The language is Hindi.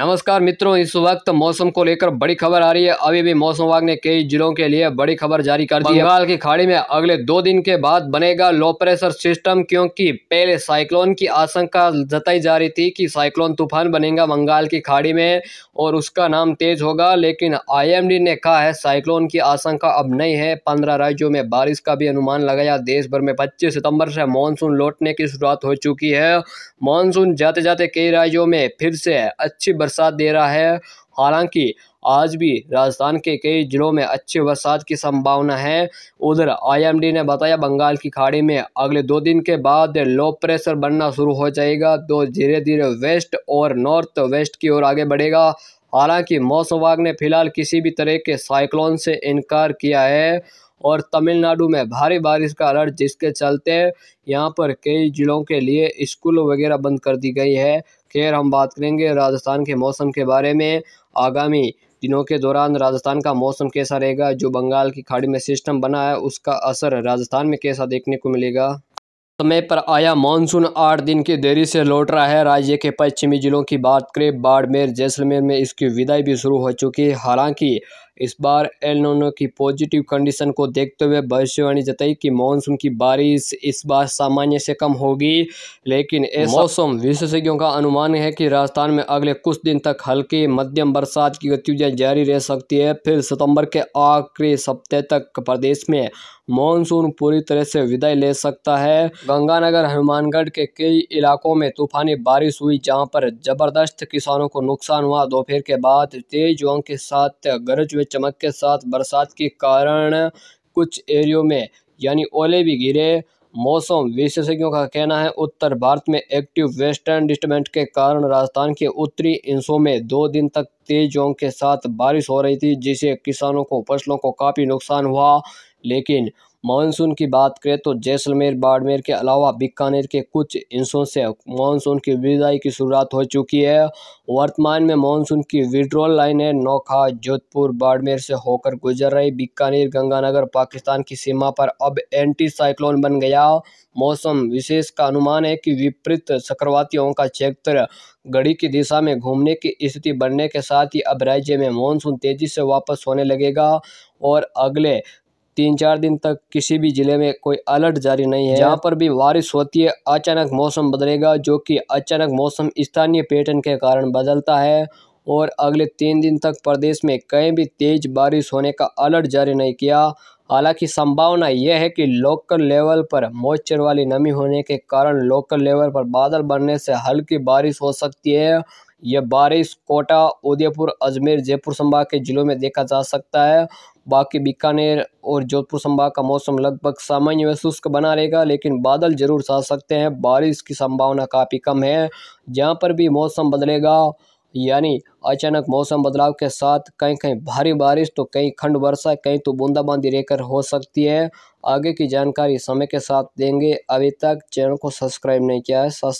नमस्कार मित्रों इस वक्त मौसम को लेकर बड़ी खबर आ रही है अभी भी मौसम विभाग ने कई जिलों के लिए बड़ी खबर जारी कर दी है बंगाल की खाड़ी में अगले दो दिन के बाद बनेगा लो प्रेशर सिस्टम क्योंकि पहले साइक्लोन की आशंका जताई जा रही थी कि साइक्लोन तूफान बनेगा बंगाल की खाड़ी में और उसका नाम तेज होगा लेकिन आई ने कहा है साइक्लोन की आशंका अब नहीं है पंद्रह राज्यों में बारिश का भी अनुमान लगाया देश भर में पच्चीस सितम्बर से मानसून लौटने की शुरुआत हो चुकी है मानसून जाते जाते कई राज्यों में फिर से अच्छी बरसात दे रहा है हालांकि आज भी राजस्थान के कई जिलों में अच्छे बरसात की संभावना है उधर आईएमडी ने बताया बंगाल की खाड़ी में अगले दो दिन के बाद लो प्रेशर बनना शुरू हो जाएगा तो धीरे धीरे वेस्ट और नॉर्थ वेस्ट की ओर आगे बढ़ेगा हालांकि मौसम विभाग ने फिलहाल किसी भी तरह के साइक्लोन से इनकार किया है और तमिलनाडु में भारी बारिश का अलर्ट जिसके चलते यहाँ पर कई ज़िलों के लिए स्कूल वगैरह बंद कर दी गई है खैर हम बात करेंगे राजस्थान के मौसम के बारे में आगामी दिनों के दौरान राजस्थान का मौसम कैसा रहेगा जो बंगाल की खाड़ी में सिस्टम बना है उसका असर राजस्थान में कैसा देखने को मिलेगा समय पर आया मानसून आठ दिन की देरी से लौट रहा है राज्य के पश्चिमी जिलों की बात करें बाड़मेर जैसलमेर में इसकी विदाई भी शुरू हो चुकी है हालांकि इस बार एल नोनो की पॉजिटिव कंडीशन को देखते हुए भविष्यवाणी जताई कि मानसून की बारिश इस बार सामान्य से कम होगी लेकिन मौसम विशेषज्ञों का अनुमान है कि राजस्थान में अगले कुछ दिन तक हल्की मध्यम बरसात की गतिविधियां जारी रह सकती है फिर सितंबर के आखिरी सप्ताह तक प्रदेश में मानसून पूरी तरह से विदाई ले सकता है गंगानगर हनुमानगढ़ के कई इलाकों में तूफानी बारिश हुई जहां पर जबरदस्त किसानों को नुकसान हुआ दोपहर के बाद तेज हवाओं के साथ गरज चमक के साथ बरसात के कारण कुछ एरियो में यानी ओले भी गिरे मौसम विशेषज्ञों का कहना है उत्तर भारत में एक्टिव वेस्टर्न डिस्टर्बेंट के कारण राजस्थान के उत्तरी हिस्सों में दो दिन तक तेज के साथ बारिश हो रही थी जिससे किसानों को फसलों को काफ़ी नुकसान हुआ लेकिन मानसून की बात करें तो जैसलमेर बाड़मेर के अलावा बीकानेर के कुछ हिस्सों से मानसून की विदाई की शुरुआत हो चुकी है वर्तमान में मानसून की विड्रोल लाइनें नौखा जोधपुर बाड़मेर से होकर गुजर रही बीकानेर गंगानगर पाकिस्तान की सीमा पर अब एंटी साइक्लोन बन गया मौसम विशेष का अनुमान है कि विपरीत चक्रवातियों का क्षेत्र घड़ी की दिशा में घूमने की स्थिति बनने के साथ ही अब राज्य में मानसून तेजी से वापस होने लगेगा और अगले तीन चार दिन तक किसी भी ज़िले में कोई अलर्ट जारी नहीं है जहाँ पर भी बारिश होती है अचानक मौसम बदलेगा जो कि अचानक मौसम स्थानीय पैटर्न के कारण बदलता है और अगले तीन दिन तक प्रदेश में कहीं भी तेज बारिश होने का अलर्ट जारी नहीं किया हालांकि संभावना यह है कि लोकल लेवल पर मॉइस्चर वाली नमी होने के कारण लोकल लेवल पर बादल बनने से हल्की बारिश हो सकती है यह बारिश कोटा उदयपुर अजमेर जयपुर संभाग के जिलों में देखा जा सकता है बाकी बीकानेर और जोधपुर संभाग का मौसम लगभग सामान्य व शुष्क बना रहेगा लेकिन बादल जरूर छा सकते हैं बारिश की संभावना काफ़ी कम है जहाँ पर भी मौसम बदलेगा यानी अचानक मौसम बदलाव के साथ कहीं कहीं भारी बारिश तो कहीं खंड वर्षा कहीं तो बूंदाबांदी रहकर हो सकती है आगे की जानकारी समय के साथ देंगे अभी तक चैनल को सब्सक्राइब नहीं किया है